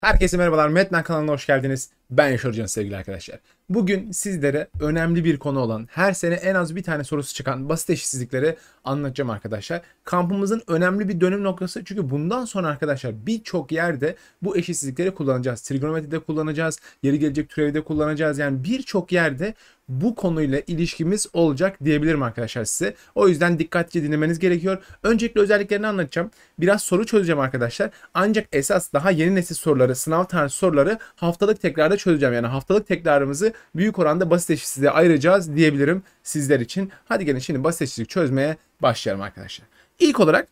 Herkese merhabalar. Metna kanalına hoş geldiniz. Ben Yaşar Hoca'nın sevgili arkadaşlar. Bugün sizlere önemli bir konu olan her sene en az bir tane sorusu çıkan basit eşitsizlikleri anlatacağım arkadaşlar. Kampımızın önemli bir dönüm noktası çünkü bundan sonra arkadaşlar birçok yerde bu eşitsizlikleri kullanacağız. Trigonometride kullanacağız, yeri gelecek türevde kullanacağız. Yani birçok yerde bu konuyla ilişkimiz olacak diyebilirim arkadaşlar size. O yüzden dikkatli dinlemeniz gerekiyor. Öncelikle özelliklerini anlatacağım. Biraz soru çözeceğim arkadaşlar. Ancak esas daha yeni nesil soruları, sınav tarzı soruları haftalık tekrarda çözeceğim. Yani haftalık tekrarımızı büyük oranda basit eşitsizliğe ayıracağız diyebilirim sizler için. Hadi gelin şimdi basit eşitsizlik çözmeye başlayalım arkadaşlar. İlk olarak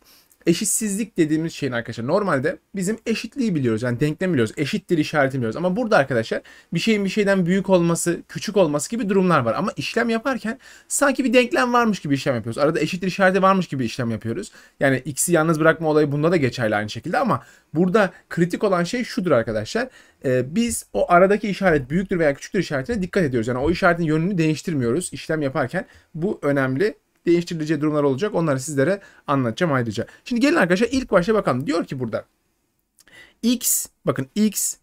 eşitsizlik dediğimiz şeyin arkadaşlar normalde bizim eşitliği biliyoruz. Yani denklem biliyoruz. Eşittir işareti biliyoruz. Ama burada arkadaşlar bir şeyin bir şeyden büyük olması, küçük olması gibi durumlar var. Ama işlem yaparken sanki bir denklem varmış gibi işlem yapıyoruz. Arada eşittir işareti varmış gibi işlem yapıyoruz. Yani x'i yalnız bırakma olayı bunda da geçerli aynı şekilde ama burada kritik olan şey şudur arkadaşlar. Ee, biz o aradaki işaret büyüktür veya küçüktür işaretine dikkat ediyoruz. Yani o işaretin yönünü değiştirmiyoruz işlem yaparken. Bu önemli değiştirileceği durumlar olacak. Onları sizlere anlatacağım ayrıca. Şimdi gelin arkadaşlar ilk başta bakalım. Diyor ki burada x bakın x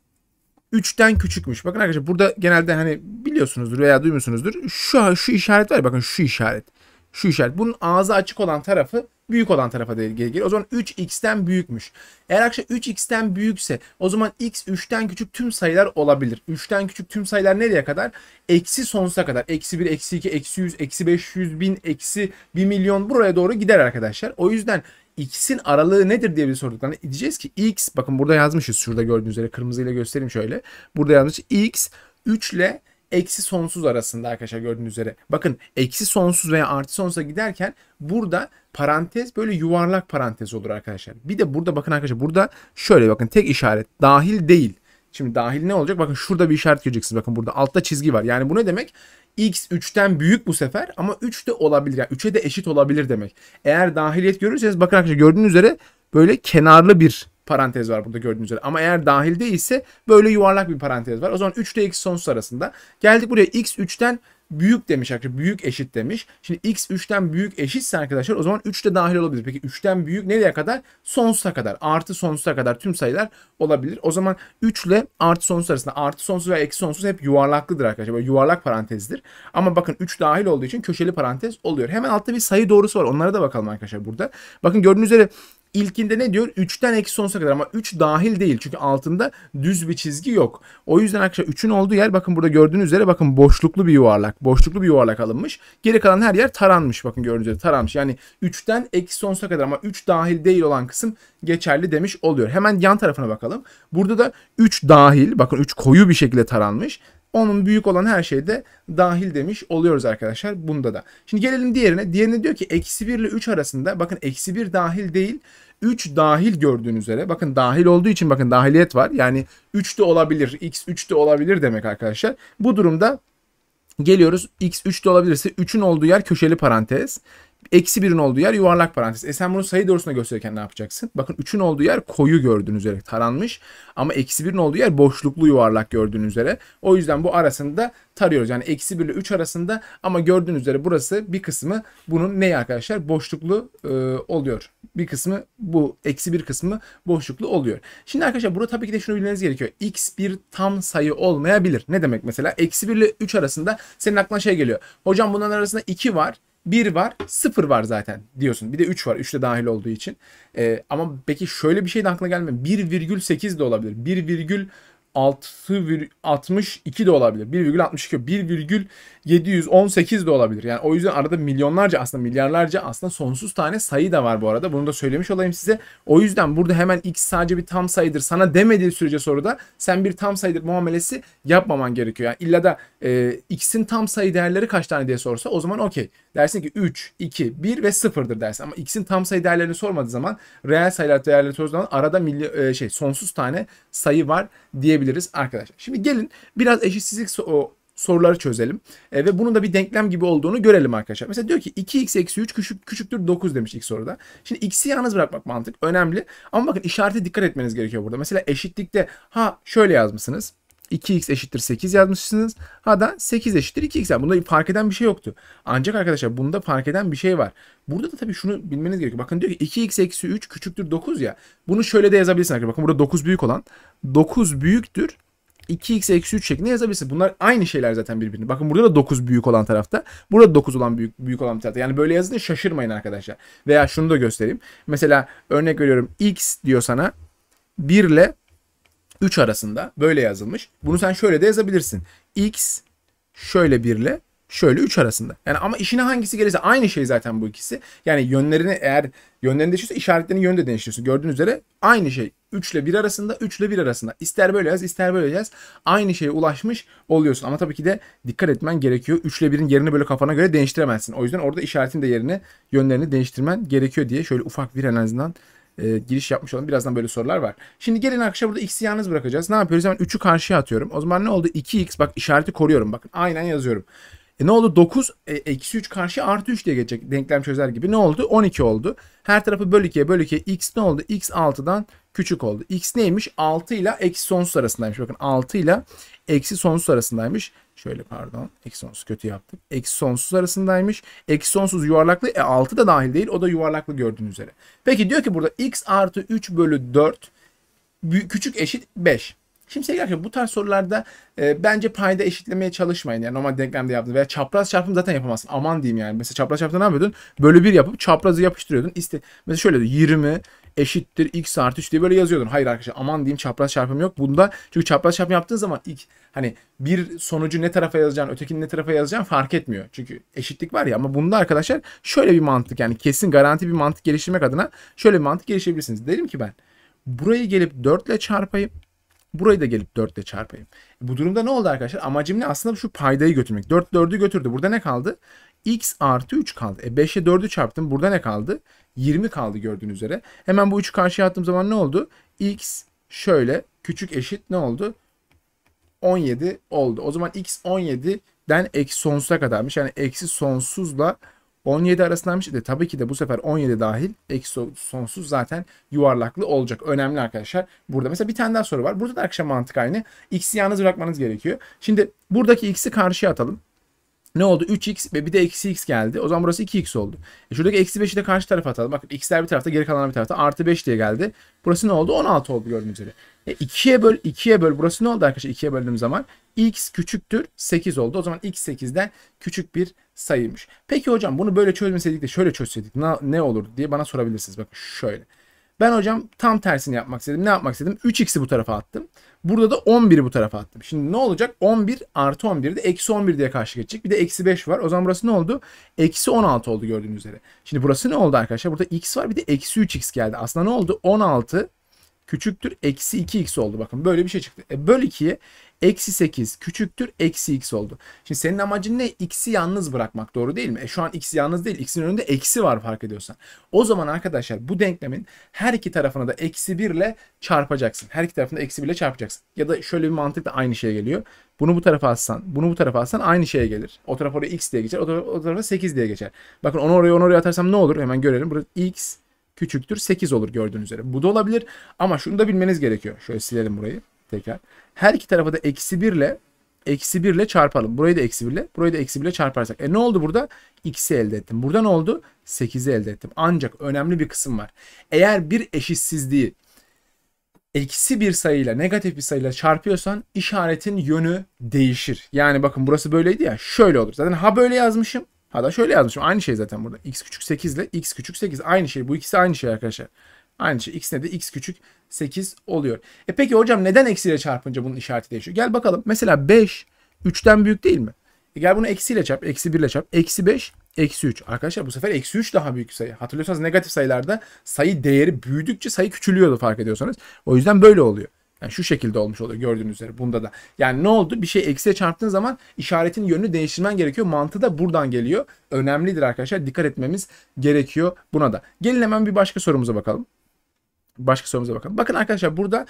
3'ten küçükmüş. Bakın arkadaşlar burada genelde hani biliyorsunuzdur veya duymuşsunuzdur. Şu şu işaret var ya bakın şu işaret. Şu işaret. Bunun ağzı açık olan tarafı büyük olan tarafa değil geri O zaman 3x'ten büyükmüş. Eğer akşam 3x'ten büyükse o zaman x 3'ten küçük tüm sayılar olabilir. 3'ten küçük tüm sayılar nereye kadar? Eksi sonsuza kadar. Eksi 1, eksi 2, eksi 100, eksi 500, 1000, eksi 1 milyon buraya doğru gider arkadaşlar. O yüzden x'in aralığı nedir diye bir sorduklarında diyeceğiz ki x bakın burada yazmışız şurada gördüğünüz üzere kırmızıyla göstereyim şöyle. Burada yazmış x 3 ile eksi sonsuz arasında arkadaşlar gördüğünüz üzere. Bakın eksi sonsuz veya artı sonsuza giderken burada parantez böyle yuvarlak parantez olur arkadaşlar. Bir de burada bakın arkadaşlar burada şöyle bakın tek işaret dahil değil. Şimdi dahil ne olacak? Bakın şurada bir işaret göreceksiniz. Bakın burada altta çizgi var. Yani bu ne demek? X 3'ten büyük bu sefer ama 3 de olabilir. Yani 3'e de eşit olabilir demek. Eğer dahiliyet görürseniz bakın arkadaşlar gördüğünüz üzere böyle kenarlı bir parantez var burada gördüğünüz üzere. Ama eğer dahil değilse böyle yuvarlak bir parantez var. O zaman 3 ile x sonsuz arasında. Geldik buraya x 3'ten büyük demiş arkadaşlar. Büyük eşit demiş. Şimdi x 3'ten büyük eşitse arkadaşlar o zaman 3 de dahil olabilir. Peki 3'ten büyük nereye kadar? Sonsuza kadar. Artı sonsuza kadar tüm sayılar olabilir. O zaman 3 ile artı sonsuz arasında artı sonsuz ve eksi sonsuz hep yuvarlaklıdır arkadaşlar. Böyle yuvarlak parantezdir. Ama bakın 3 dahil olduğu için köşeli parantez oluyor. Hemen altta bir sayı doğrusu var. Onlara da bakalım arkadaşlar burada. Bakın gördüğünüz üzere İlkinde ne diyor? 3'ten eksi sonsuza kadar ama 3 dahil değil. Çünkü altında düz bir çizgi yok. O yüzden arkadaşlar 3'ün olduğu yer bakın burada gördüğünüz üzere bakın boşluklu bir yuvarlak. Boşluklu bir yuvarlak alınmış. Geri kalan her yer taranmış. Bakın gördüğünüz üzere taranmış. Yani 3'ten eksi sonsuza kadar ama 3 dahil değil olan kısım geçerli demiş oluyor. Hemen yan tarafına bakalım. Burada da 3 dahil bakın 3 koyu bir şekilde taranmış. Onun büyük olan her şeyde dahil demiş oluyoruz arkadaşlar bunda da. Şimdi gelelim diğerine. Diğerine diyor ki eksi 1 ile 3 arasında bakın eksi 1 dahil değil 3 dahil gördüğün üzere bakın dahil olduğu için bakın dahiliyet var. Yani 3 de olabilir x 3 de olabilir demek arkadaşlar. Bu durumda Geliyoruz x 3 de olabilirse 3'ün olduğu yer köşeli parantez. Eksi birin olduğu yer yuvarlak parantez. E sen bunu sayı doğrusuna gösterirken ne yapacaksın? Bakın üçün olduğu yer koyu gördüğünüz üzere taranmış. Ama eksi birin olduğu yer boşluklu yuvarlak gördüğünüz üzere. O yüzden bu arasında tarıyoruz. Yani eksi 1 ile 3 arasında ama gördüğünüz üzere burası bir kısmı bunun ne arkadaşlar? Boşluklu e, oluyor. Bir kısmı bu eksi bir kısmı boşluklu oluyor. Şimdi arkadaşlar burada tabii ki de şunu bilmeniz gerekiyor. X bir tam sayı olmayabilir. Ne demek mesela? Eksi 1 ile 3 arasında senin aklına şey geliyor. Hocam bunların arasında iki var. 1 var, 0 var zaten diyorsun. Bir de 3 var. 3 de dahil olduğu için. E, ama peki şöyle bir şey de aklına gelmiyor. 1,8 de olabilir. 1, 6,62 de olabilir. 1,62, 1,718 de olabilir. Yani o yüzden arada milyonlarca aslında milyarlarca aslında sonsuz tane sayı da var bu arada. Bunu da söylemiş olayım size. O yüzden burada hemen x sadece bir tam sayıdır sana demediği sürece soruda sen bir tam sayıdır muamelesi yapmaman gerekiyor. Yani illa da e, x'in tam sayı değerleri kaç tane diye sorsa o zaman okey. Dersin ki 3, 2, 1 ve 0'dır dersin. Ama x'in tam sayı değerlerini sormadığı zaman reel sayılar değerleri sorduğu zaman arada milli, e, şey sonsuz tane sayı var diyebiliriz arkadaşlar. Şimdi gelin biraz eşitsizlik so soruları çözelim. E, ve bunun da bir denklem gibi olduğunu görelim arkadaşlar. Mesela diyor ki 2x eksi 3 küçük, küçüktür 9 demiş ilk soruda. Şimdi x'i yalnız bırakmak mantık önemli. Ama bakın işarete dikkat etmeniz gerekiyor burada. Mesela eşitlikte ha şöyle yazmışsınız. 2x eşittir 8 yazmışsınız. Ha da 8 eşittir 2x. Yani bunda fark eden bir şey yoktu. Ancak arkadaşlar bunda fark eden bir şey var. Burada da tabii şunu bilmeniz gerekiyor. Bakın diyor ki 2x eksi 3 küçüktür 9 ya. Bunu şöyle de yazabilirsin arkadaşlar. Bakın burada 9 büyük olan. 9 büyüktür 2x eksi 3 şeklinde yazabilirsin. Bunlar aynı şeyler zaten birbirine. Bakın burada da 9 büyük olan tarafta. Burada 9 olan büyük, büyük olan tarafta. Yani böyle yazınca şaşırmayın arkadaşlar. Veya şunu da göstereyim. Mesela örnek veriyorum x diyor sana 1 ile 3 arasında böyle yazılmış. Bunu sen şöyle de yazabilirsin. X şöyle 1 ile şöyle 3 arasında. Yani ama işine hangisi gelirse aynı şey zaten bu ikisi. Yani yönlerini eğer yönlerini değiştiriyorsa işaretlerini yönü de değiştiriyorsun. Gördüğünüz üzere aynı şey. 3 ile 1 arasında, 3 ile 1 arasında. İster böyle yaz, ister böyle yaz. Aynı şeye ulaşmış oluyorsun. Ama tabii ki de dikkat etmen gerekiyor. 3 ile 1'in yerini böyle kafana göre değiştiremezsin. O yüzden orada işaretin de yerini, yönlerini değiştirmen gerekiyor diye şöyle ufak bir en azından e, giriş yapmış olalım. Birazdan böyle sorular var. Şimdi gelin arkadaşlar burada x'i yalnız bırakacağız. Ne yapıyoruz? Hemen 3'ü karşıya atıyorum. O zaman ne oldu? 2x bak işareti koruyorum. Bakın aynen yazıyorum. E ne oldu? 9 e, eksi 3 karşı artı 3 diye geçecek denklem çözer gibi. Ne oldu? 12 oldu. Her tarafı böl 2'ye böl 2'ye x ne oldu? x 6'dan küçük oldu. X neymiş? 6 ile eksi sonsuz arasındaymış. Bakın 6 ile eksi sonsuz arasındaymış. Şöyle pardon. Eksi sonsuz kötü yaptık. Eksi sonsuz arasındaymış. Eksi sonsuz yuvarlaklı. E 6 da dahil değil. O da yuvarlaklı gördüğün üzere. Peki diyor ki burada x artı 3 bölü 4 küçük eşit 5. Şimdi sevgili arkadaşlar bu tarz sorularda e, bence payda eşitlemeye çalışmayın. Yani normal denklemde yaptığınız veya çapraz çarpım zaten yapamazsın. Aman diyeyim yani. Mesela çapraz çarpımda ne yapıyordun? Bölü 1 yapıp çaprazı yapıştırıyordun. İste, mesela şöyle diyor. 20 eşittir x artı 3 diye böyle yazıyordun. Hayır arkadaşlar aman diyeyim çapraz çarpım yok. Bunda çünkü çapraz çarpım yaptığın zaman ilk hani bir sonucu ne tarafa yazacağın ötekini ne tarafa yazacağın fark etmiyor. Çünkü eşitlik var ya ama bunda arkadaşlar şöyle bir mantık yani kesin garanti bir mantık geliştirmek adına şöyle bir mantık geliştirebilirsiniz. Derim ki ben burayı gelip 4 ile çarpayım. Burayı da gelip 4 ile çarpayım. Bu durumda ne oldu arkadaşlar? Amacım ne? Aslında şu paydayı götürmek. 4 4'ü götürdü. Burada ne kaldı? x artı 3 kaldı. E 5'e 4'ü çarptım. Burada ne kaldı? 20 kaldı gördüğünüz üzere. Hemen bu 3'ü karşıya attığım zaman ne oldu? x şöyle küçük eşit ne oldu? 17 oldu. O zaman x 17'den eksi sonsuza kadarmış. Yani eksi sonsuzla 17 arasındaymış. De tabii ki de bu sefer 17 dahil eksi sonsuz zaten yuvarlaklı olacak. Önemli arkadaşlar. Burada mesela bir tane daha soru var. Burada da akşam mantık aynı. X'i yalnız bırakmanız gerekiyor. Şimdi buradaki X'i karşıya atalım. Ne oldu? 3x ve bir de eksi x geldi. O zaman burası 2x oldu. E şuradaki eksi 5'i de karşı tarafa atalım. Bakın x'ler bir tarafta geri kalanlar bir tarafta. Artı 5 diye geldi. Burası ne oldu? 16 oldu gördüğünüz üzere. E 2'ye böl 2'ye böl. Burası ne oldu arkadaşlar? 2'ye böldüğüm zaman x küçüktür 8 oldu. O zaman x 8'den küçük bir sayıymış. Peki hocam bunu böyle çözmeseydik de şöyle çözseydik ne, ne olur diye bana sorabilirsiniz. Bakın şöyle. Ben hocam tam tersini yapmak istedim. Ne yapmak istedim? 3x'i bu tarafa attım. Burada da 11'i bu tarafa attım. Şimdi ne olacak? 11 artı 11 de eksi 11 diye karşı geçecek. Bir de eksi 5 var. O zaman burası ne oldu? Eksi 16 oldu gördüğünüz üzere. Şimdi burası ne oldu arkadaşlar? Burada x var bir de eksi 3x geldi. Aslında ne oldu? 16 küçüktür eksi 2x oldu. Bakın böyle bir şey çıktı. E, böl 2'ye Eksi 8 küçüktür eksi x oldu. Şimdi senin amacın ne? X'i yalnız bırakmak doğru değil mi? E şu an x yalnız değil. X'in önünde eksi var fark ediyorsan. O zaman arkadaşlar bu denklemin her iki tarafına da eksi 1 ile çarpacaksın. Her iki tarafına eksi 1 ile çarpacaksın. Ya da şöyle bir mantıkla aynı şeye geliyor. Bunu bu tarafa alsan, bunu bu tarafa alsan aynı şeye gelir. O taraf oraya x diye geçer, o tarafa, o tarafa 8 diye geçer. Bakın onu oraya onu oraya atarsam ne olur? Hemen görelim. Burada x küçüktür 8 olur gördüğünüz üzere. Bu da olabilir ama şunu da bilmeniz gerekiyor. Şöyle silelim burayı tekrar. Her iki tarafı da eksi 1 ile eksi 1 ile çarpalım. Burayı da eksi 1 ile, burayı da eksi 1 ile çarparsak. E ne oldu burada? X'i elde ettim. Burada ne oldu? 8'i elde ettim. Ancak önemli bir kısım var. Eğer bir eşitsizliği eksi bir sayıyla, negatif bir sayıyla çarpıyorsan işaretin yönü değişir. Yani bakın burası böyleydi ya, şöyle olur. Zaten ha böyle yazmışım, ha da şöyle yazmışım. Aynı şey zaten burada. X küçük 8 ile X küçük 8 aynı şey. Bu ikisi aynı şey arkadaşlar. Aynı şey x'ine de x küçük 8 oluyor. E peki hocam neden eksiyle çarpınca bunun işareti değişiyor? Gel bakalım. Mesela 5 3'ten büyük değil mi? E gel bunu eksiyle çarp. Eksi 1 ile çarp. Eksi 5 eksi 3. Arkadaşlar bu sefer eksi 3 daha büyük sayı. Hatırlıyorsanız negatif sayılarda sayı değeri büyüdükçe sayı küçülüyordu fark ediyorsanız. O yüzden böyle oluyor. Yani şu şekilde olmuş oluyor gördüğünüz üzere bunda da. Yani ne oldu? Bir şey eksiye çarptığın zaman işaretin yönünü değiştirmen gerekiyor. Mantığı da buradan geliyor. Önemlidir arkadaşlar. Dikkat etmemiz gerekiyor buna da. Gelin hemen bir başka sorumuza bakalım başka sorumuza bakalım. Bakın arkadaşlar burada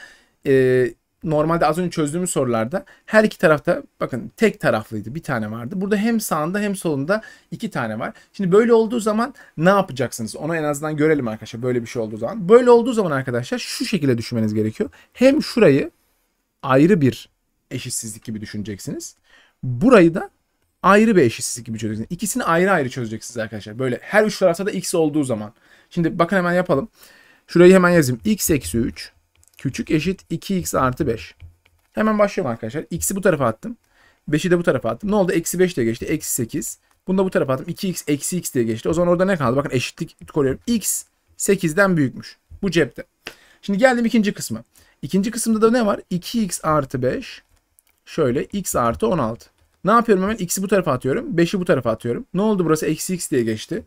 e, normalde az önce çözdüğümüz sorularda her iki tarafta bakın tek taraflıydı bir tane vardı. Burada hem sağında hem solunda iki tane var. Şimdi böyle olduğu zaman ne yapacaksınız? Onu en azından görelim arkadaşlar böyle bir şey olduğu zaman. Böyle olduğu zaman arkadaşlar şu şekilde düşünmeniz gerekiyor. Hem şurayı ayrı bir eşitsizlik gibi düşüneceksiniz. Burayı da ayrı bir eşitsizlik gibi çözeceksiniz. İkisini ayrı ayrı çözeceksiniz arkadaşlar. Böyle her üç tarafta da x olduğu zaman. Şimdi bakın hemen yapalım. Şurayı hemen yazayım. x eksi 3 küçük eşit 2x artı 5. Hemen başlıyorum arkadaşlar. x'i bu tarafa attım. 5'i de bu tarafa attım. Ne oldu? Eksi 5 diye geçti. Eksi 8. Bunu da bu tarafa attım. 2x eksi x diye geçti. O zaman orada ne kaldı? Bakın eşitlik koruyorum. x 8'den büyükmüş. Bu cepte. Şimdi geldim ikinci kısmı. İkinci kısımda da ne var? 2x artı 5. Şöyle x artı 16. Ne yapıyorum hemen? X'i bu tarafa atıyorum. 5'i bu tarafa atıyorum. Ne oldu burası? Eksi x diye geçti.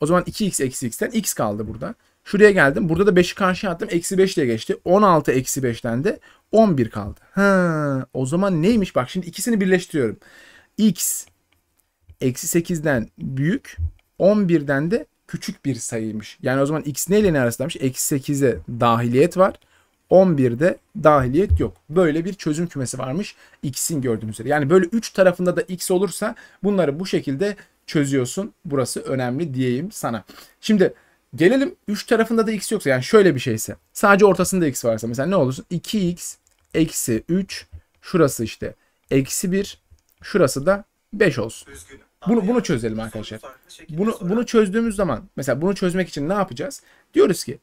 O zaman 2x eksi x'ten x kaldı burada. Şuraya geldim. Burada da 5'i karşıya attım. Eksi 5 diye geçti. 16 eksi 5'ten de 11 kaldı. Ha, o zaman neymiş? Bak şimdi ikisini birleştiriyorum. X eksi 8'den büyük 11'den de küçük bir sayıymış. Yani o zaman x neyle ne arasındaymış? Eksi 8'e dahiliyet var. 11'de dahiliyet yok. Böyle bir çözüm kümesi varmış x'in gördüğünüz üzere. Yani böyle 3 tarafında da x olursa bunları bu şekilde çözüyorsun. Burası önemli diyeyim sana. Şimdi Gelelim 3 tarafında da x yoksa yani şöyle bir şeyse. Sadece ortasında x varsa mesela ne olursun? 2x eksi 3 şurası işte eksi 1 şurası da 5 olsun. Bunu bunu çözelim arkadaşlar. Bunu bunu çözdüğümüz zaman mesela bunu çözmek için ne yapacağız? Diyoruz ki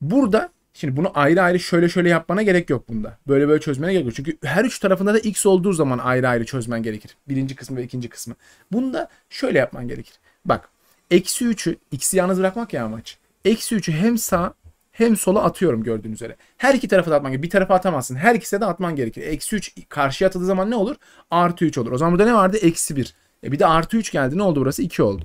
burada şimdi bunu ayrı ayrı şöyle şöyle yapmana gerek yok bunda. Böyle böyle çözmene gerek yok. Çünkü her üç tarafında da x olduğu zaman ayrı ayrı çözmen gerekir. Birinci kısmı ve ikinci kısmı. Bunu da şöyle yapman gerekir. Bak Eksi 3'ü x'i yalnız bırakmak ya amaç. Eksi 3'ü hem sağ hem sola atıyorum gördüğünüz üzere. Her iki tarafa da atman gerekir. Bir tarafa atamazsın. Her ikisine de atman gerekir. Eksi 3 karşıya atıldığı zaman ne olur? Artı 3 olur. O zaman burada ne vardı? Eksi 1. E bir de artı 3 geldi. Ne oldu burası? 2 oldu.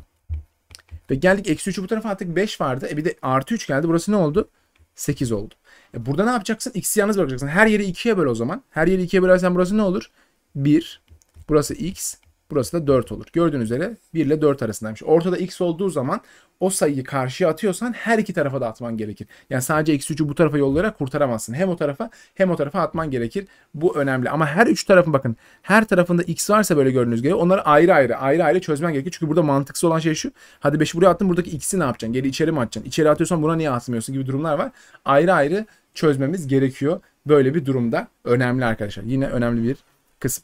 Ve geldik eksi 3'ü bu tarafa attık 5 vardı. E bir de artı 3 geldi. Burası ne oldu? 8 oldu. E burada ne yapacaksın? X'i yalnız bırakacaksın. Her yeri 2'ye böl o zaman. Her yeri 2'ye bölersen burası ne olur? 1. Burası x. Burası da 4 olur. Gördüğünüz üzere 1 ile 4 arasındaymış. Ortada x olduğu zaman o sayıyı karşıya atıyorsan her iki tarafa da atman gerekir. Yani sadece x3'ü bu tarafa yollayarak kurtaramazsın. Hem o tarafa hem o tarafa atman gerekir. Bu önemli. Ama her üç tarafın bakın her tarafında x varsa böyle gördüğünüz gibi onları ayrı ayrı ayrı ayrı çözmen gerekir. Çünkü burada mantıksız olan şey şu. Hadi 5'i buraya attın buradaki x'i ne yapacaksın? Geri içeri mi atacaksın? İçeri atıyorsan buna niye atmıyorsun gibi durumlar var. Ayrı ayrı çözmemiz gerekiyor. Böyle bir durumda önemli arkadaşlar. Yine önemli bir kısım.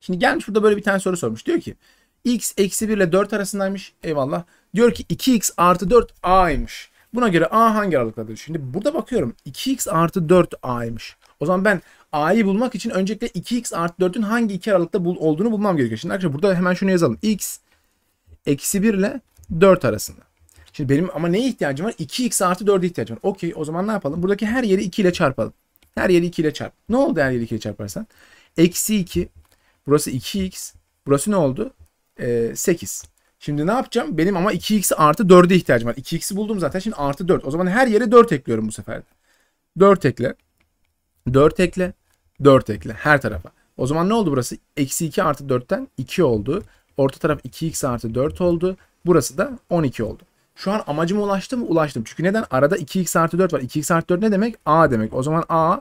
Şimdi gelmiş burada böyle bir tane soru sormuş. Diyor ki x eksi 1 ile 4 arasındaymış. Eyvallah. Diyor ki 2x artı 4 a'ymış. Buna göre a hangi aralıklardadır? Şimdi burada bakıyorum 2x artı 4 a'ymış. O zaman ben a'yı bulmak için öncelikle 2x artı 4'ün hangi iki aralıkta bul olduğunu bulmam gerekiyor. Şimdi arkadaşlar burada hemen şunu yazalım. x eksi 1 ile 4 arasında. Şimdi benim ama neye ihtiyacım var? 2x artı 4'e ihtiyacım var. Okey o zaman ne yapalım? Buradaki her yeri 2 ile çarpalım. Her yeri 2 ile çarp. Ne oldu her yeri 2 ile çarparsan? Eksi 2 Burası 2x. Burası ne oldu? Ee, 8. Şimdi ne yapacağım? Benim ama 2x artı 4'e ihtiyacım var. 2x'i buldum zaten. Şimdi artı 4. O zaman her yere 4 ekliyorum bu sefer. 4 ekle. 4 ekle. 4 ekle. Her tarafa. O zaman ne oldu burası? Eksi 2 artı 4'ten 2 oldu. Orta taraf 2x artı 4 oldu. Burası da 12 oldu. Şu an amacıma ulaştım mı? Ulaştım. Çünkü neden? Arada 2x artı 4 var. 2x artı 4 ne demek? A demek. O zaman A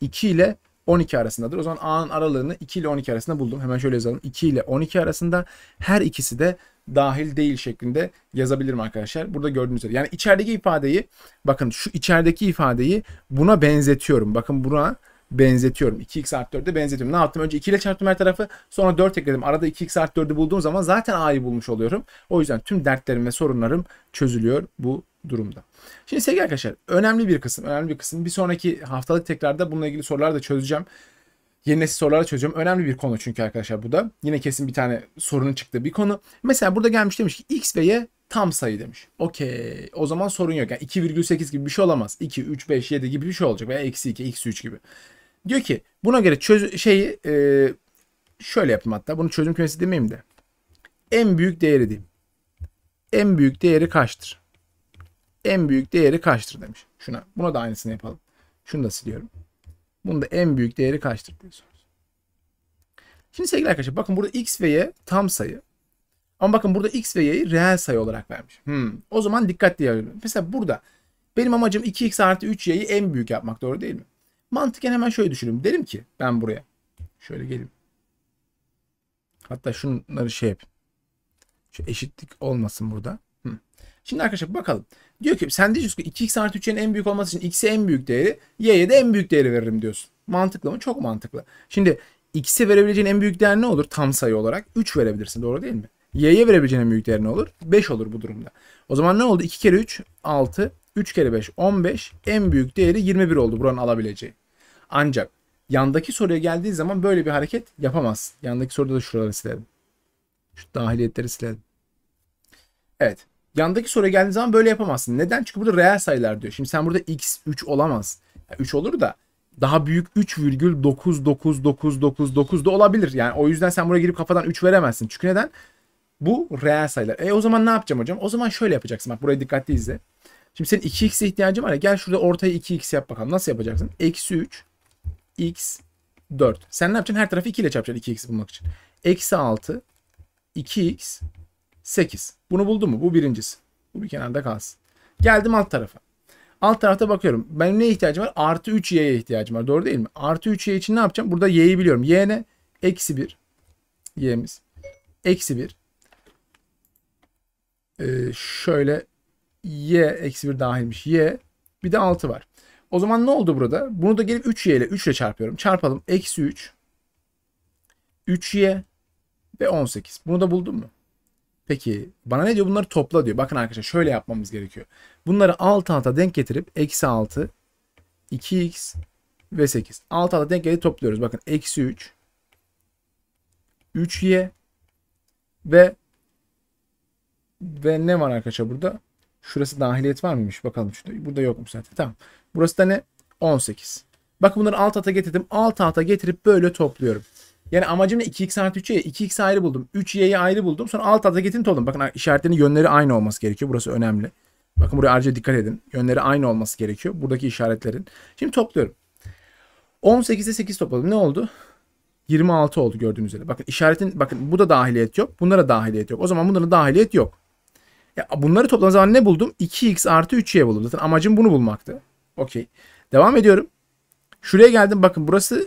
2 ile 12 arasındadır. O zaman A'nın aralığını 2 ile 12 arasında buldum. Hemen şöyle yazalım. 2 ile 12 arasında her ikisi de dahil değil şeklinde yazabilirim arkadaşlar. Burada gördüğünüz üzere. Yani içerideki ifadeyi bakın şu içerideki ifadeyi buna benzetiyorum. Bakın buna benzetiyorum. 2x artı 4'e benzetiyorum. Ne yaptım? Önce 2 ile çarptım her tarafı. Sonra 4 ekledim. Arada 2x artı 4'ü bulduğum zaman zaten a'yı bulmuş oluyorum. O yüzden tüm dertlerim ve sorunlarım çözülüyor bu durumda. Şimdi sevgili arkadaşlar önemli bir kısım, önemli bir kısım. Bir sonraki haftalık tekrarda bununla ilgili sorular da çözeceğim. Yeni nesil soruları çözeceğim. Önemli bir konu çünkü arkadaşlar bu da. Yine kesin bir tane sorunun çıktığı bir konu. Mesela burada gelmiş demiş ki x ve y tam sayı demiş. Okey. O zaman sorun yok. Yani 2,8 gibi bir şey olamaz. 2, 3, 5, 7 gibi bir şey olacak. Veya eksi 2, eksi 3 gibi. Diyor ki buna göre çöz şeyi e, şöyle yapayım hatta. Bunu çözüm kümesi demeyeyim de. En büyük değeri diyeyim. En büyük değeri kaçtır? en büyük değeri kaçtır demiş. Şuna. Buna da aynısını yapalım. Şunu da siliyorum. Bunun da en büyük değeri kaçtır diyorsunuz. Şimdi sevgili arkadaşlar bakın burada x ve y tam sayı. Ama bakın burada x ve y'yi reel sayı olarak vermiş. Hmm. O zaman dikkatli yapıyorum. Mesela burada benim amacım 2x artı 3y'yi en büyük yapmak doğru değil mi? Mantıken hemen şöyle düşünelim. Derim ki ben buraya şöyle geleyim. Hatta şunları şey yapayım. Şu eşitlik olmasın burada. Hı. Hmm. Şimdi arkadaşlar bakalım. Diyor ki sen diyorsun ki 2x artı 3'ün en büyük olması için x'e en büyük değeri y'ye de en büyük değeri veririm diyorsun. Mantıklı mı? Çok mantıklı. Şimdi x'e verebileceğin en büyük değer ne olur? Tam sayı olarak 3 verebilirsin doğru değil mi? y'ye verebileceğin en büyük değer ne olur? 5 olur bu durumda. O zaman ne oldu? 2 kere 3 6, 3 kere 5 15, en büyük değeri 21 oldu buranın alabileceği. Ancak yandaki soruya geldiği zaman böyle bir hareket yapamaz. Yandaki soruda da şuraları silelim. Şu dahiliyetleri silelim. Evet. Yandaki soru geldiği zaman böyle yapamazsın. Neden? Çünkü burada reel sayılar diyor. Şimdi sen burada x 3 olamaz. Yani 3 olur da daha büyük 3,999999 da olabilir. Yani o yüzden sen buraya girip kafadan 3 veremezsin. Çünkü neden? Bu reel sayılar. E o zaman ne yapacağım hocam? O zaman şöyle yapacaksın. Bak burayı dikkatli izle. Şimdi senin 2x'e ihtiyacın var ya. Gel şurada ortaya 2x yap bakalım. Nasıl yapacaksın? Eksi 3 x 4. Sen ne yapacaksın? Her tarafı 2 ile çarpacaksın 2x bulmak için. Eksi 6 2x 8. Bunu buldum mu? Bu birincisi. Bu bir kenarda kalsın. Geldim alt tarafa. Alt tarafta bakıyorum. Benim neye ihtiyacım var? Artı 3 y'ye ihtiyacım var. Doğru değil mi? Artı 3 y için ne yapacağım? Burada y'yi biliyorum. Y ne? Eksi 1. Y'miz. Eksi 1. Ee, şöyle y eksi 1 dahilmiş. Y. Bir de 6 var. O zaman ne oldu burada? Bunu da gelip 3y ile 3 ile çarpıyorum. Çarpalım. Eksi 3. 3y ve 18. Bunu da buldun mu? Peki bana ne diyor? Bunları topla diyor. Bakın arkadaşlar şöyle yapmamız gerekiyor. Bunları alt alta denk getirip eksi 6, 2x ve 8. Alt alta denk getirip topluyoruz. Bakın eksi 3, 3y ve ve ne var arkadaşlar burada? Şurası dahiliyet var mıymış? Bakalım şurada. Burada yokmuş zaten. Tamam. Burası da ne? 18. Bakın bunları alt alta getirdim. Alt alta getirip böyle topluyorum. Yani amacım ne? 2x artı 3y. 2x ayrı buldum. 3y'yi ayrı buldum. Sonra alt alta getinti oldum. Bakın işaretlerin yönleri aynı olması gerekiyor. Burası önemli. Bakın buraya ayrıca dikkat edin. Yönleri aynı olması gerekiyor. Buradaki işaretlerin. Şimdi topluyorum. 18'e 8 topladım. Ne oldu? 26 oldu gördüğünüz üzere. Bakın işaretin bakın bu da dahiliyet yok. Bunlara dahiliyet yok. O zaman bunların dahiliyet yok. Ya bunları topladığım zaman ne buldum? 2x artı 3y buldum. Zaten amacım bunu bulmaktı. Okey. Devam ediyorum. Şuraya geldim. Bakın burası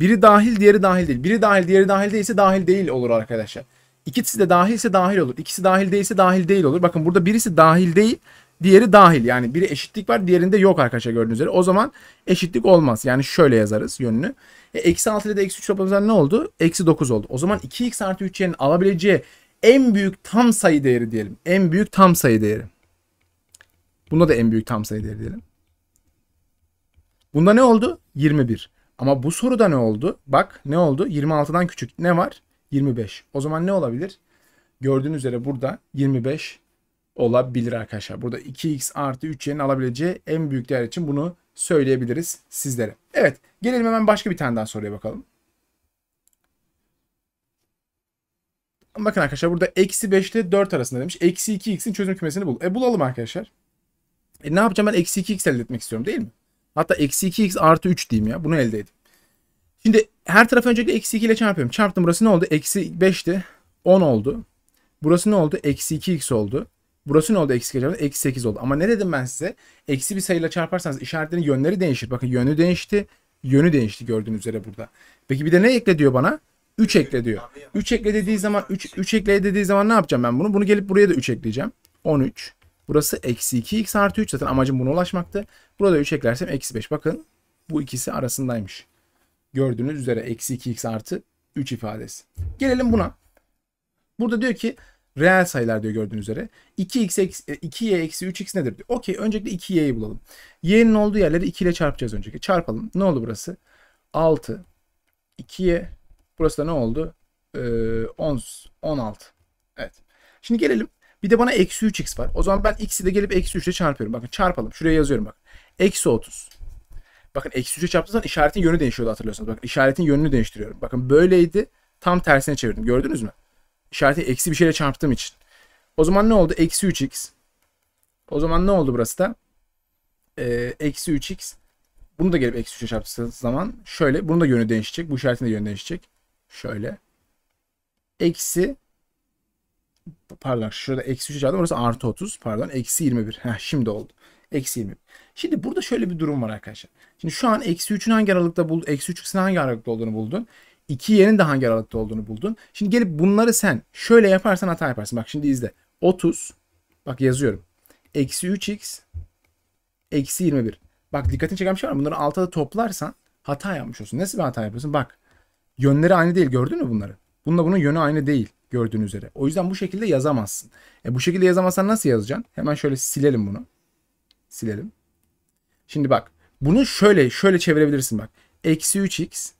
biri dahil diğeri dahil değil. Biri dahil diğeri dahil değilse dahil değil olur arkadaşlar. İkisi de dahilse dahil olur. İkisi dahil değilse dahil değil olur. Bakın burada birisi dahil değil. Diğeri dahil. Yani biri eşitlik var diğerinde yok arkadaşlar gördüğünüz üzere. O zaman eşitlik olmaz. Yani şöyle yazarız yönünü. E, eksi 6 ile de eksi 3 toplamızdan ne oldu? Eksi 9 oldu. O zaman 2x artı 3y'nin alabileceği en büyük tam sayı değeri diyelim. En büyük tam sayı değeri. Bunda da en büyük tam sayı değeri diyelim. Bunda ne oldu? 21. Ama bu soruda ne oldu? Bak ne oldu? 26'dan küçük ne var? 25. O zaman ne olabilir? Gördüğünüz üzere burada 25 olabilir arkadaşlar. Burada 2x artı 3y'nin alabileceği en büyük değer için bunu söyleyebiliriz sizlere. Evet gelelim hemen başka bir tane daha soruya bakalım. Bakın arkadaşlar burada eksi 5 ile 4 arasında demiş. Eksi 2x'in çözüm kümesini bul. E bulalım arkadaşlar. E ne yapacağım ben eksi 2x elde etmek istiyorum değil mi? Hatta eksi 2x artı 3 diyeyim ya. Bunu elde edeyim. Şimdi her tarafı öncelikle eksi 2 ile çarpıyorum. Çarptım burası ne oldu? Eksi 5'ti. 10 oldu. Burası ne oldu? Eksi 2x oldu. Burası ne oldu? Eksi 2 Eksi 8 oldu. Ama ne dedim ben size? Eksi bir sayıyla çarparsanız işaretlerin yönleri değişir. Bakın yönü değişti. Yönü değişti gördüğünüz üzere burada. Peki bir de ne ekle diyor bana? 3 ekle diyor. 3 ekle dediği zaman 3, 3 ekle dediği zaman ne yapacağım ben bunu? Bunu gelip buraya da 3 ekleyeceğim. 13. Burası eksi 2x artı 3. Zaten amacım buna ulaşmaktı. Burada 3 eklersem eksi 5. Bakın bu ikisi arasındaymış. Gördüğünüz üzere eksi 2x artı 3 ifadesi. Gelelim buna. Burada diyor ki reel sayılar diyor gördüğünüz üzere. 2x, 2y eksi 3x e, nedir diyor. Okey öncelikle 2y'yi bulalım. y'nin olduğu yerleri 2 ile çarpacağız önceki. Çarpalım. Ne oldu burası? 6, 2y. Burası da ne oldu? Ee, 10, 16. Evet. Şimdi gelelim bir de bana eksi 3x var. O zaman ben x'i de gelip eksi 3'e çarpıyorum. Bakın çarpalım. Şuraya yazıyorum bak. Eksi 30. Bakın eksi 3'e çarptığınız zaman işaretin yönü değişiyordu hatırlıyorsanız. Bakın işaretin yönünü değiştiriyorum. Bakın böyleydi. Tam tersine çevirdim. Gördünüz mü? İşareti eksi bir şeyle çarptığım için. O zaman ne oldu? Eksi 3x. O zaman ne oldu burası da? Ee, eksi 3x. Bunu da gelip eksi 3'e çarptığınız zaman şöyle. Bunun da yönü değişecek. Bu işaretin de yönü değişecek. Şöyle. Eksi pardon şurada eksi 3 aldım orası artı 30 pardon eksi 21. Heh, şimdi oldu. Eksi 20. Şimdi burada şöyle bir durum var arkadaşlar. Şimdi şu an eksi 3'ün hangi aralıkta buldun? Eksi 3'ün hangi aralıkta olduğunu buldun. 2 yerin de hangi aralıkta olduğunu buldun. Şimdi gelip bunları sen şöyle yaparsan hata yaparsın. Bak şimdi izle. 30. Bak yazıyorum. Eksi 3x. Eksi 21. Bak dikkatini çeken bir şey var. Bunları alta da toplarsan hata yapmış olsun. Nasıl bir hata yapıyorsun? Bak. Yönleri aynı değil. Gördün mü bunları? Bununla bunun yönü aynı değil gördüğün üzere. O yüzden bu şekilde yazamazsın. E bu şekilde yazamazsan nasıl yazacaksın? Hemen şöyle silelim bunu. Silelim. Şimdi bak bunu şöyle şöyle çevirebilirsin bak. Eksi 3x.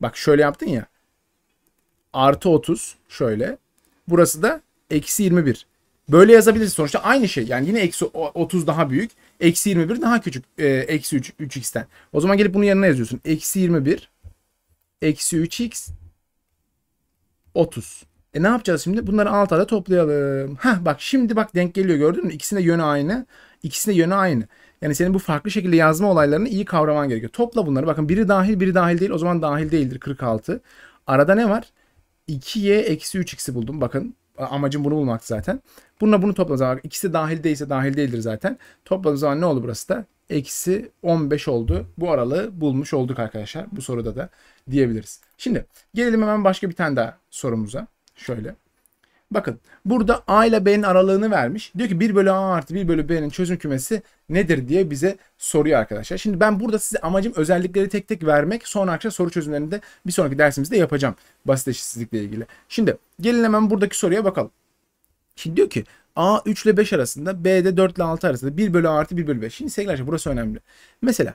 Bak şöyle yaptın ya. Artı 30 şöyle. Burası da eksi 21. Böyle yazabilirsin. sonuçta aynı şey. Yani yine eksi 30 daha büyük. Eksi 21 daha küçük. E, eksi 3, 3x'ten. O zaman gelip bunun yanına yazıyorsun. Eksi 21. Eksi 3x. 30. E ne yapacağız şimdi? Bunları alt alta toplayalım. Heh bak şimdi bak denk geliyor gördün mü? İkisinde yönü aynı. İkisinde yönü aynı. Yani senin bu farklı şekilde yazma olaylarını iyi kavraman gerekiyor. Topla bunları. Bakın biri dahil biri dahil değil. O zaman dahil değildir 46. Arada ne var? 2y eksi 3x'i buldum. Bakın amacım bunu bulmak zaten. Bununla bunu topladığınız zaman ikisi dahil değilse dahil değildir zaten. Topladığınız zaman ne oldu burası da? Eksi 15 oldu. Bu aralığı bulmuş olduk arkadaşlar. Bu soruda da diyebiliriz. Şimdi gelelim hemen başka bir tane daha sorumuza. Şöyle. Bakın burada A ile B'nin aralığını vermiş. Diyor ki 1 bölü A artı 1 bölü B'nin çözüm kümesi nedir diye bize soruyor arkadaşlar. Şimdi ben burada size amacım özellikleri tek tek vermek. Sonra soru çözümlerini de bir sonraki dersimizde yapacağım. Basit eşitsizlikle ilgili. Şimdi gelin hemen buradaki soruya bakalım. Şimdi diyor ki A 3 ile 5 arasında B'de 4 ile 6 arasında 1 bölü A artı 1 bölü 5. Şimdi sevgili arkadaşlar burası önemli. Mesela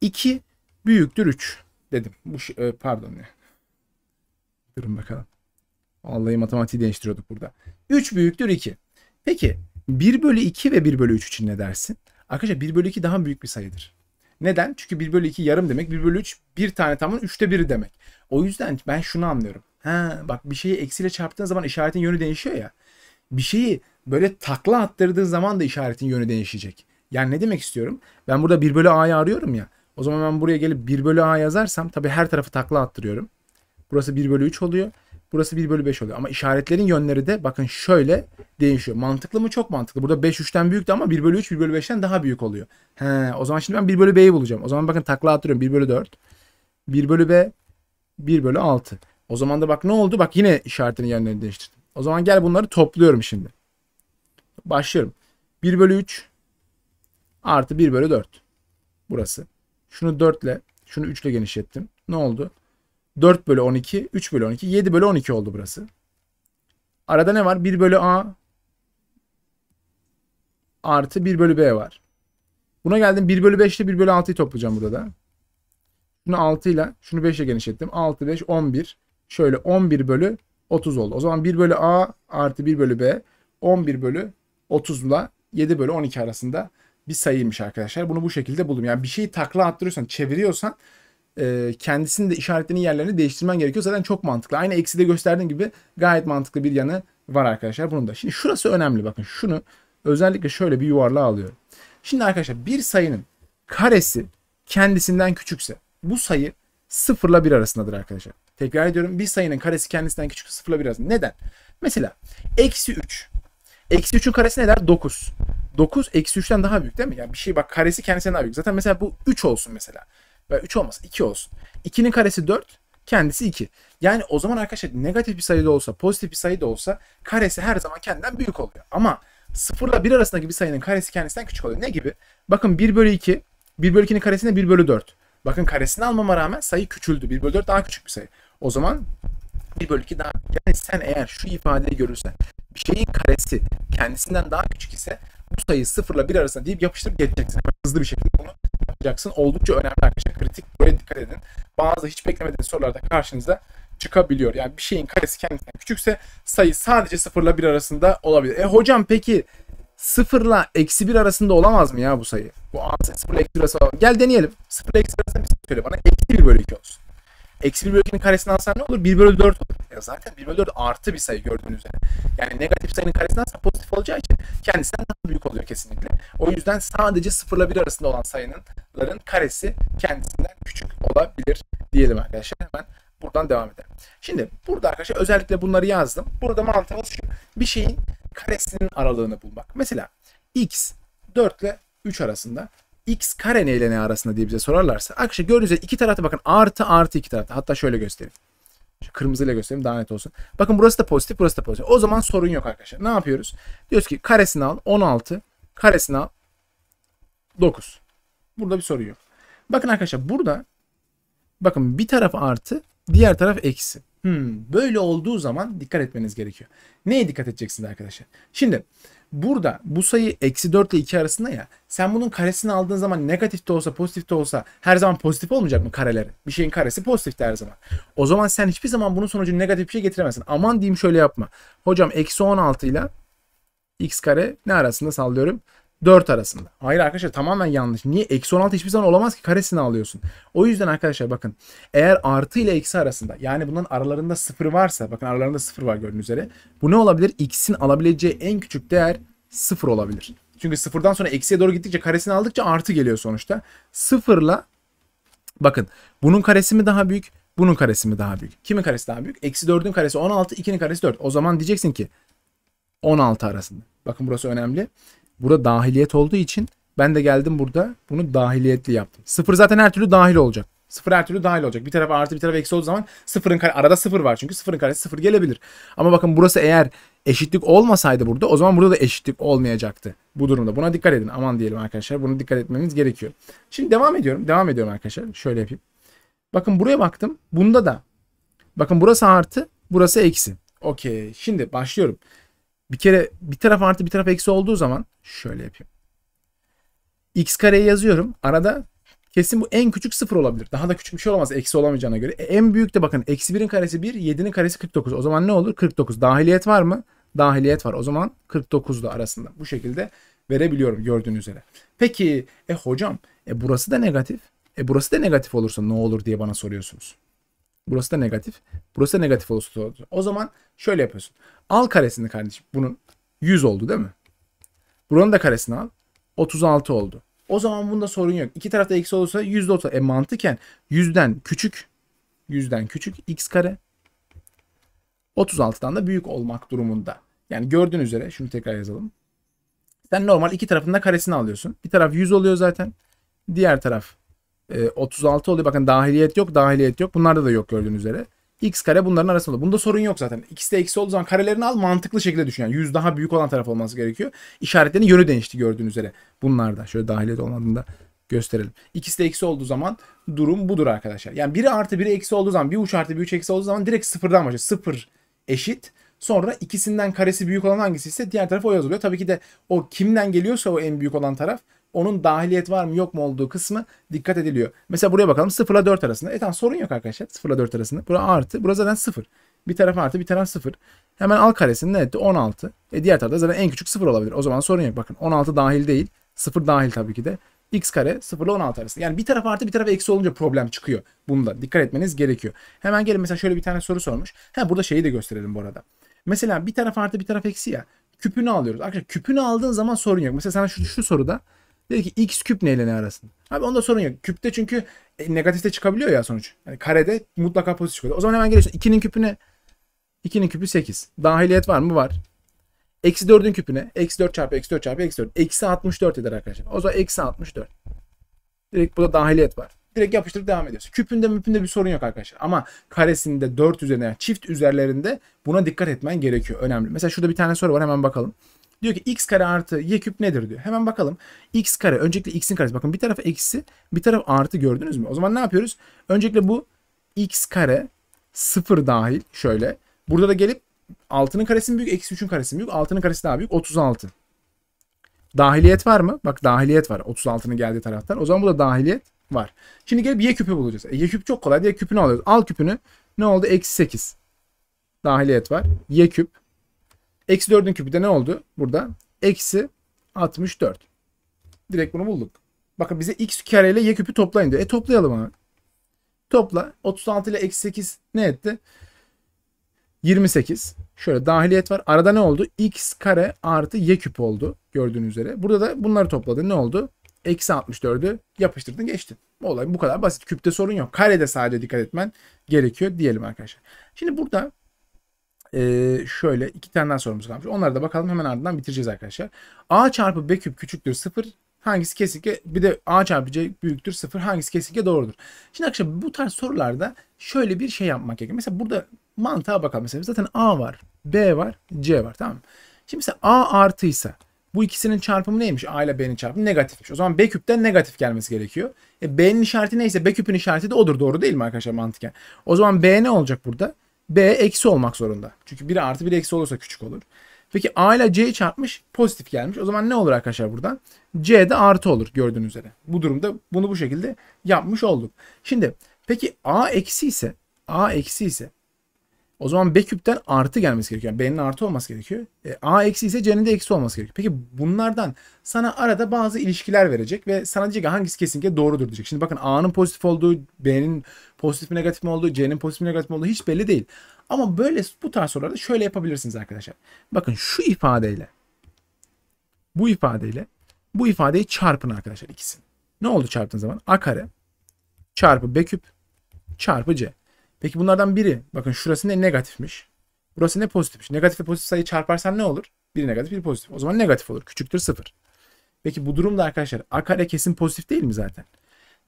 2 büyüktür 3 dedim. Bu e, pardon ya. Durun bakalım. Vallahi matematiği değiştiriyorduk burada. 3 büyüktür 2. Peki 1 bölü 2 ve 1 bölü 3 için ne dersin? Arkadaşlar 1 bölü 2 daha büyük bir sayıdır. Neden? Çünkü 1 bölü 2 yarım demek. 1 bölü 3 bir tane tamın 3'te 1'i demek. O yüzden ben şunu anlıyorum. Ha, bak bir şeyi eksiyle çarptığın zaman işaretin yönü değişiyor ya. Bir şeyi böyle takla attırdığın zaman da işaretin yönü değişecek. Yani ne demek istiyorum? Ben burada 1 bölü a'yı arıyorum ya. O zaman ben buraya gelip 1 bölü a yazarsam tabii her tarafı takla attırıyorum. Burası 1 bölü 3 oluyor. Burası 1 bölü 5 oluyor. Ama işaretlerin yönleri de bakın şöyle değişiyor. Mantıklı mı? Çok mantıklı. Burada 5 3'ten büyüktü ama 1 bölü 3 1 bölü 5'ten daha büyük oluyor. He, o zaman şimdi ben 1 bölü B'yi bulacağım. O zaman bakın takla atıyorum 1 bölü 4. 1 bölü B 1 bölü 6. O zaman da bak ne oldu? Bak yine işaretlerin yönlerini değiştirdim. O zaman gel bunları topluyorum şimdi. Başlıyorum. 1 bölü 3 artı 1 bölü 4. Burası. Şunu 4 ile şunu 3 ile genişlettim. Ne oldu? 4 bölü 12, 3 bölü 12, 7 bölü 12 oldu burası. Arada ne var? 1 bölü A artı 1 bölü B var. Buna geldim 1 bölü 5 ile 1 bölü 6'yı toplayacağım burada da. Şunu 6 ile şunu 5 ile genişlettim. 6, 5, 11. Şöyle 11 bölü 30 oldu. O zaman 1 bölü A artı 1 bölü B 11 bölü 30 ile 7 bölü 12 arasında bir sayıymış arkadaşlar. Bunu bu şekilde buldum. Yani bir şeyi takla attırıyorsan, çeviriyorsan e, kendisinin de işaretlerinin yerlerini değiştirmen gerekiyor. Zaten çok mantıklı. Aynı eksi de gösterdiğim gibi gayet mantıklı bir yanı var arkadaşlar bunun da. Şimdi şurası önemli bakın. Şunu özellikle şöyle bir yuvarlığa alıyorum. Şimdi arkadaşlar bir sayının karesi kendisinden küçükse bu sayı sıfırla bir arasındadır arkadaşlar. Tekrar ediyorum bir sayının karesi kendisinden küçük sıfırla bir arasında. Neden? Mesela eksi 3. Eksi 3'ün karesi ne der? 9. 9 eksi 3'ten daha büyük değil mi? Yani bir şey bak karesi kendisinden daha büyük. Zaten mesela bu 3 olsun mesela. Böyle 3 olmaz 2 olsun. 2'nin karesi 4 kendisi 2. Yani o zaman arkadaşlar negatif bir sayı da olsa pozitif bir sayı da olsa karesi her zaman kendinden büyük oluyor. Ama 0 ile 1 arasındaki bir sayının karesi kendisinden küçük oluyor. Ne gibi? Bakın 1 bölü 2 1 bölü 2'nin karesine 1 bölü 4. Bakın karesini almama rağmen sayı küçüldü. 1 bölü 4 daha küçük bir sayı. O zaman 1 bölü 2 daha Yani sen eğer şu ifadeyi görürsen bir şeyin karesi kendisinden daha küçük ise bu sayı sıfırla bir arasında deyip yapıştırıp geçeceksin. hızlı bir şekilde bunu yapacaksın. Oldukça önemli arkadaşlar. Kritik buraya dikkat edin. Bazı hiç beklemediğiniz sorularda karşınıza çıkabiliyor. Yani bir şeyin karesi kendisinden küçükse sayı sadece sıfırla bir arasında olabilir. E hocam peki sıfırla eksi bir arasında olamaz mı ya bu sayı? Bu A eksi bir arasında Gel deneyelim. 0 eksi 1 arasında bir sayı söyle bana. Eksi bir bölü 2 olsun. Eksi 1 bölü 2'nin karesini alsan ne olur? 1 bölü 4 olur. Ya zaten 1 bölü 4 artı bir sayı gördüğünüz üzere. Yani negatif sayının karesi alsan pozitif olacağı için kendisinden daha büyük oluyor kesinlikle. O yüzden sadece 0 ile 1 arasında olan sayının karesi kendisinden küçük olabilir diyelim arkadaşlar. Hemen buradan devam edelim. Şimdi burada arkadaşlar özellikle bunları yazdım. Burada mantığımız şu. Bir şeyin karesinin aralığını bulmak. Mesela x 4 ile 3 arasında x kare neyle ne arasında diye bize sorarlarsa akşam gördüğünüz iki tarafta bakın artı artı iki tarafta hatta şöyle göstereyim. Şu kırmızıyla göstereyim daha net olsun. Bakın burası da pozitif burası da pozitif. O zaman sorun yok arkadaşlar. Ne yapıyoruz? Diyoruz ki karesini al 16 karesini al 9. Burada bir sorun yok. Bakın arkadaşlar burada bakın bir taraf artı diğer taraf eksi. Hmm, böyle olduğu zaman dikkat etmeniz gerekiyor. Neye dikkat edeceksiniz arkadaşlar? Şimdi burada bu sayı eksi 4 ile 2 arasında ya sen bunun karesini aldığın zaman negatif de olsa pozitif de olsa her zaman pozitif olmayacak mı kareleri? Bir şeyin karesi pozitif her zaman. O zaman sen hiçbir zaman bunun sonucunu negatif bir şey getiremezsin. Aman diyeyim şöyle yapma. Hocam eksi 16 ile x kare ne arasında sallıyorum? 4 arasında. Hayır arkadaşlar tamamen yanlış. Niye? Eksi 16 hiçbir zaman olamaz ki karesini alıyorsun. O yüzden arkadaşlar bakın eğer artı ile eksi arasında yani bunların aralarında 0 varsa bakın aralarında 0 var gördüğünüz üzere. Bu ne olabilir? X'in alabileceği en küçük değer 0 olabilir. Çünkü sıfırdan sonra eksiye doğru gittikçe karesini aldıkça artı geliyor sonuçta. Sıfırla bakın bunun karesi mi daha büyük? Bunun karesi mi daha büyük? Kimin karesi daha büyük? Eksi 4'ün karesi 16, 2'nin karesi 4. O zaman diyeceksin ki 16 arasında. Bakın burası önemli. Burada dahiliyet olduğu için ben de geldim burada bunu dahiliyetli yaptım. Sıfır zaten her türlü dahil olacak. Sıfır her türlü dahil olacak. Bir taraf artı bir taraf eksi olduğu zaman sıfırın kare, arada sıfır var çünkü sıfırın karesi sıfır gelebilir. Ama bakın burası eğer eşitlik olmasaydı burada o zaman burada da eşitlik olmayacaktı bu durumda. Buna dikkat edin aman diyelim arkadaşlar. bunu dikkat etmemiz gerekiyor. Şimdi devam ediyorum. Devam ediyorum arkadaşlar. Şöyle yapayım. Bakın buraya baktım. Bunda da bakın burası artı burası eksi. Okey. Şimdi başlıyorum bir kere bir taraf artı bir taraf eksi olduğu zaman şöyle yapayım. X kareyi yazıyorum. Arada kesin bu en küçük sıfır olabilir. Daha da küçük bir şey olamaz eksi olamayacağına göre. E, en büyük de bakın eksi birin karesi bir, yedi'nin karesi 49. O zaman ne olur? 49. Dahiliyet var mı? Dahiliyet var. O zaman 49'da arasında. Bu şekilde verebiliyorum gördüğünüz üzere. Peki e hocam e burası da negatif. E burası da negatif olursa ne olur diye bana soruyorsunuz. Burası da negatif. Burası da negatif olursa O zaman şöyle yapıyorsun. Al karesini kardeşim. Bunun 100 oldu değil mi? Buranın da karesini al. 36 oldu. O zaman bunda sorun yok. İki tarafta eksi olursa yüzde olsa. E mantıken yüzden küçük. Yüzden küçük x kare. 36'dan da büyük olmak durumunda. Yani gördüğün üzere şunu tekrar yazalım. Sen normal iki tarafında karesini alıyorsun. Bir taraf 100 oluyor zaten. Diğer taraf e, ee, 36 oluyor. Bakın dahiliyet yok, dahiliyet yok. Bunlarda da yok gördüğünüz üzere. X kare bunların arasında. Bunda sorun yok zaten. X'de eksi olduğu zaman karelerini al mantıklı şekilde düşün. Yani 100 daha büyük olan taraf olması gerekiyor. İşaretlerin yönü değişti gördüğünüz üzere. Bunlarda. Şöyle dahiliyet olmadığında gösterelim. İkisi de eksi olduğu zaman durum budur arkadaşlar. Yani biri artı biri eksi olduğu zaman bir uç artı bir üç eksi olduğu zaman direkt sıfırdan başlıyor. Sıfır eşit. Sonra ikisinden karesi büyük olan hangisi ise diğer taraf o yazılıyor. Tabii ki de o kimden geliyorsa o en büyük olan taraf onun dahiliyet var mı yok mu olduğu kısmı dikkat ediliyor. Mesela buraya bakalım 0 ile 4 arasında. E tamam sorun yok arkadaşlar 0 ile 4 arasında. Bura artı. Bura zaten 0. Bir taraf artı bir taraf 0. Hemen al karesini ne etti? 16. E diğer tarafta zaten en küçük 0 olabilir. O zaman sorun yok. Bakın 16 dahil değil. 0 dahil tabii ki de. x kare 0 ile 16 arasında. Yani bir taraf artı bir taraf eksi olunca problem çıkıyor. Bunda dikkat etmeniz gerekiyor. Hemen gelin mesela şöyle bir tane soru sormuş. Ha burada şeyi de gösterelim bu arada. Mesela bir taraf artı bir taraf eksi ya. Küpünü alıyoruz. Arkadaşlar küpünü aldığın zaman sorun yok. Mesela sana şu, şu soruda Dedi ki x küp neyle ne arasın? Abi onda sorun yok. Küpte çünkü e, negatifte çıkabiliyor ya sonuç. Yani karede mutlaka pozitif çıkıyor. O zaman hemen geliyorsun. 2'nin küpüne 2'nin küpü 8. Dahiliyet var mı? Var. Eksi 4'ün küpüne. Eksi 4 çarpı eksi 4 çarpı eksi 4. Eksi 64 eder arkadaşlar. O zaman eksi 64. Direkt burada dahiliyet var. Direkt yapıştırıp devam ediyorsun. Küpünde müpünde bir sorun yok arkadaşlar. Ama karesinde 4 üzerine yani çift üzerlerinde buna dikkat etmen gerekiyor. Önemli. Mesela şurada bir tane soru var hemen bakalım. Diyor ki x kare artı y küp nedir diyor. Hemen bakalım. x kare. Öncelikle x'in karesi. Bakın bir tarafı eksi bir taraf artı gördünüz mü? O zaman ne yapıyoruz? Öncelikle bu x kare sıfır dahil şöyle. Burada da gelip 6'nın karesi mi büyük? Eksi 3'ün karesi mi büyük? 6'nın karesi daha büyük. 36. Dahiliyet var mı? Bak dahiliyet var. 36'nın geldiği taraftan. O zaman bu da dahiliyet var. Şimdi gelip y küpü bulacağız. E, y küp çok kolay. Y küpünü alıyoruz. Al küpünü. Ne oldu? Eksi 8. Dahiliyet var. Y küp Eksi 4'ün küpü de ne oldu burada? Eksi 64. Direkt bunu bulduk. Bakın bize x kare ile y küpü toplayın diyor. E toplayalım abi. Topla. 36 ile eksi 8 ne etti? 28. Şöyle dahiliyet var. Arada ne oldu? x kare artı y küp oldu. Gördüğünüz üzere. Burada da bunları topladın. Ne oldu? Eksi 64'ü yapıştırdın geçtin. Olay bu kadar basit. Küpte sorun yok. Karede sadece dikkat etmen gerekiyor diyelim arkadaşlar. Şimdi burada e, şöyle iki tane daha sorumuz kalmış. Onlara da bakalım hemen ardından bitireceğiz arkadaşlar. A çarpı B küp küçüktür 0 hangisi kesinlikle bir de A çarpı C büyüktür 0 hangisi kesinlikle doğrudur. Şimdi arkadaşlar bu tarz sorularda şöyle bir şey yapmak gerekiyor. Mesela burada mantığa bakalım. Mesela zaten A var, B var, C var tamam mı? Şimdi mesela A artıysa bu ikisinin çarpımı neymiş? A ile B'nin çarpımı negatifmiş. O zaman B küpten negatif gelmesi gerekiyor. E B'nin işareti neyse B küpün işareti de odur. Doğru değil mi arkadaşlar mantıken? O zaman B ne olacak burada? B eksi olmak zorunda. Çünkü 1 artı 1 eksi olursa küçük olur. Peki A ile C çarpmış pozitif gelmiş. O zaman ne olur arkadaşlar buradan? C de artı olur gördüğünüz üzere. Bu durumda bunu bu şekilde yapmış olduk. Şimdi peki A eksi ise A eksi ise o zaman B küpten artı gelmesi gerekiyor. Yani B'nin artı olması gerekiyor. E, A eksi ise C'nin de eksi olması gerekiyor. Peki bunlardan sana arada bazı ilişkiler verecek ve sana diyecek hangisi kesinlikle doğrudur diyecek. Şimdi bakın A'nın pozitif olduğu, B'nin pozitif mi negatif mi olduğu, C'nin pozitif mi negatif mi olduğu hiç belli değil. Ama böyle bu tarz sorularda şöyle yapabilirsiniz arkadaşlar. Bakın şu ifadeyle bu ifadeyle bu ifadeyi çarpın arkadaşlar ikisini. Ne oldu çarptığın zaman? A kare çarpı B küp çarpı C. Peki bunlardan biri bakın şurası ne negatifmiş. Burası ne pozitifmiş. Negatifle pozitif sayı çarparsan ne olur? Biri negatif biri pozitif. O zaman negatif olur. Küçüktür sıfır. Peki bu durumda arkadaşlar a kare kesin pozitif değil mi zaten?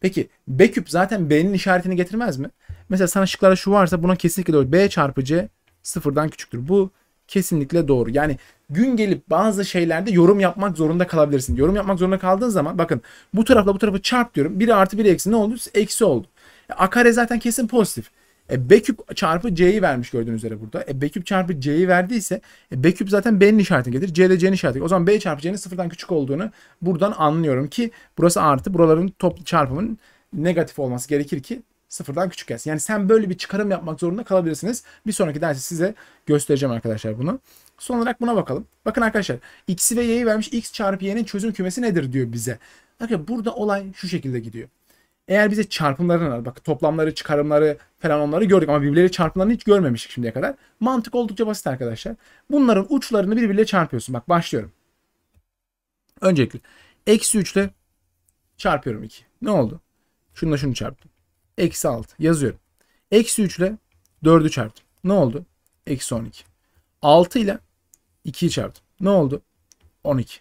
Peki b küp zaten b'nin işaretini getirmez mi? Mesela sana şıklara şu varsa buna kesinlikle doğru. b çarpı c sıfırdan küçüktür. Bu kesinlikle doğru. Yani gün gelip bazı şeylerde yorum yapmak zorunda kalabilirsin. Yorum yapmak zorunda kaldığın zaman bakın bu tarafla bu tarafı çarp diyorum. Biri artı biri eksi ne oldu? Eksi oldu. E, a kare zaten kesin pozitif. E, B küp çarpı C'yi vermiş gördüğünüz üzere burada. E, B küp çarpı C'yi verdiyse e, B küp zaten B'nin işaretini gelir. C de C'nin işaretini O zaman B çarpı C'nin sıfırdan küçük olduğunu buradan anlıyorum ki burası artı. Buraların toplu çarpımının negatif olması gerekir ki sıfırdan küçük gelsin. Yani sen böyle bir çıkarım yapmak zorunda kalabilirsiniz. Bir sonraki dersi size göstereceğim arkadaşlar bunu. Son olarak buna bakalım. Bakın arkadaşlar x'i ve y'yi vermiş x çarpı y'nin çözüm kümesi nedir diyor bize. Bakın burada olay şu şekilde gidiyor. Eğer bize çarpımlarını, bak toplamları, çıkarımları falan onları gördük ama birbirleri çarpımlarını hiç görmemiştik şimdiye kadar. Mantık oldukça basit arkadaşlar. Bunların uçlarını birbirleriyle çarpıyorsun. Bak başlıyorum. Öncelikle eksi 3 ile çarpıyorum 2. Ne oldu? Şununla şunu çarptım. Eksi 6 yazıyorum. Eksi 3 ile 4'ü çarptım. Ne oldu? Eksi 12. 6 ile 2'yi çarptım. Ne oldu? 12.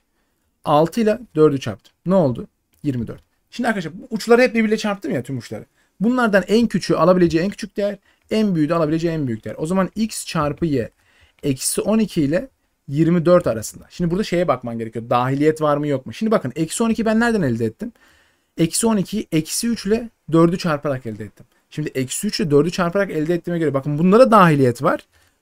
6 ile 4'ü çarptım. Ne oldu? 24. Şimdi arkadaşlar uçları hep birbirle çarptım ya tüm uçları. Bunlardan en küçüğü alabileceği en küçük değer. En büyüğü de alabileceği en büyük değer. O zaman x çarpı y eksi 12 ile 24 arasında. Şimdi burada şeye bakman gerekiyor. Dahiliyet var mı yok mu? Şimdi bakın eksi 12 ben nereden elde ettim? Eksi 12'yi eksi 3 ile 4'ü çarparak elde ettim. Şimdi eksi 3 ile 4'ü çarparak elde ettiğime göre bakın bunlara dahiliyet var.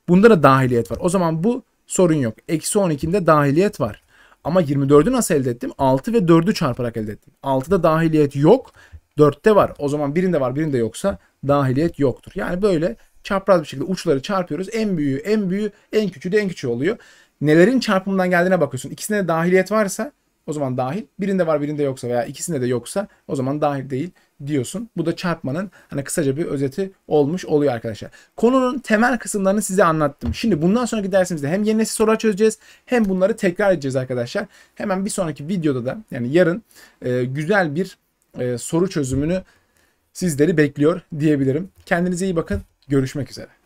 Bunda da dahiliyet var. O zaman bu sorun yok. Eksi 12'inde dahiliyet var. Ama 24'ü nasıl elde ettim? 6 ve 4'ü çarparak elde ettim. 6'da dahiliyet yok. 4'te var. O zaman birinde var birinde yoksa dahiliyet yoktur. Yani böyle çapraz bir şekilde uçları çarpıyoruz. En büyüğü en büyüğü en küçüğü de en küçüğü oluyor. Nelerin çarpımından geldiğine bakıyorsun. İkisinde de dahiliyet varsa o zaman dahil. Birinde var birinde yoksa veya ikisinde de yoksa o zaman dahil değil diyorsun. Bu da çarpmanın hani kısaca bir özeti olmuş oluyor arkadaşlar. Konunun temel kısımlarını size anlattım. Şimdi bundan sonraki dersimizde hem yeni nesil sorular çözeceğiz hem bunları tekrar edeceğiz arkadaşlar. Hemen bir sonraki videoda da yani yarın e, güzel bir e, soru çözümünü sizleri bekliyor diyebilirim. Kendinize iyi bakın. Görüşmek üzere.